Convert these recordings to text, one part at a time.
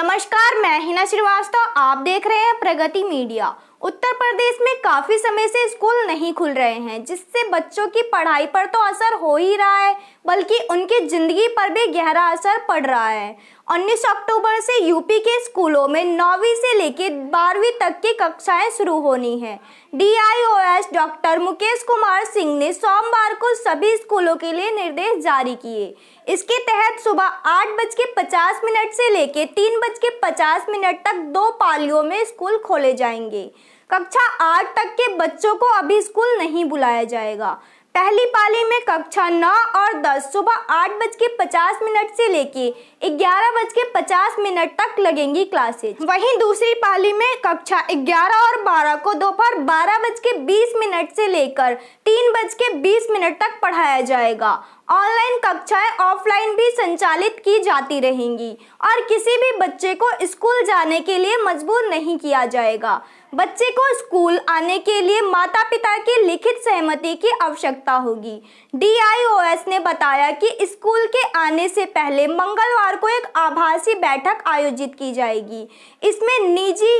नमस्कार मैं हिना श्रीवास्तव आप देख रहे हैं प्रगति मीडिया उत्तर प्रदेश में काफ़ी समय से स्कूल नहीं खुल रहे हैं जिससे बच्चों की पढ़ाई पर तो असर हो ही रहा है बल्कि उनकी ज़िंदगी पर भी गहरा असर पड़ रहा है 19 अक्टूबर से यूपी के स्कूलों में नौवीं से लेकर बारहवीं तक की कक्षाएं शुरू होनी है डीआईओएस डॉक्टर मुकेश कुमार सिंह ने सोमवार को सभी स्कूलों के लिए निर्देश जारी किए इसके तहत सुबह आठ बज के पचास मिनट से लेकर तीन बज के पचास मिनट तक दो पालियों में स्कूल खोले जाएंगे कक्षा आठ तक के बच्चों को अभी स्कूल नहीं बुलाया जाएगा पहली पाली में कक्षा नौ और दस सुबह आठ बज के पचास मिनट से लेके ग्यारह बज के पचास मिनट तक लगेंगी क्लासेज वहीं दूसरी पाली में कक्षा ग्यारह और बारह को दोपहर बारह बज के बीस मिनट से लेकर तीन बज के बीस मिनट तक पढ़ाया जाएगा ऑनलाइन कक्षाएं ऑफलाइन भी संचालित की जाती रहेंगी और किसी भी बच्चे को स्कूल जाने के लिए मजबूर नहीं किया जाएगा बच्चे को स्कूल आने के लिए माता पिता की लिखित सहमति की आवश्यकता होगी डीआईओएस ने बताया कि स्कूल के आने से पहले मंगलवार को एक आभासी बैठक आयोजित की जाएगी इसमें निजी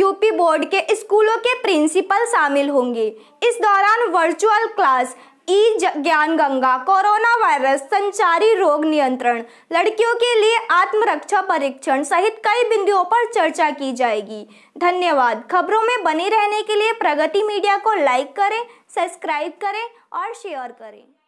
यूपी बोर्ड के स्कूलों के प्रिंसिपल शामिल होंगे इस दौरान वर्चुअल क्लास ई ज्ञान गंगा कोरोना वायरस संचारी रोग नियंत्रण लड़कियों के लिए आत्मरक्षा परीक्षण सहित कई बिंदुओं पर चर्चा की जाएगी धन्यवाद खबरों में बने रहने के लिए प्रगति मीडिया को लाइक करें सब्सक्राइब करें और शेयर करें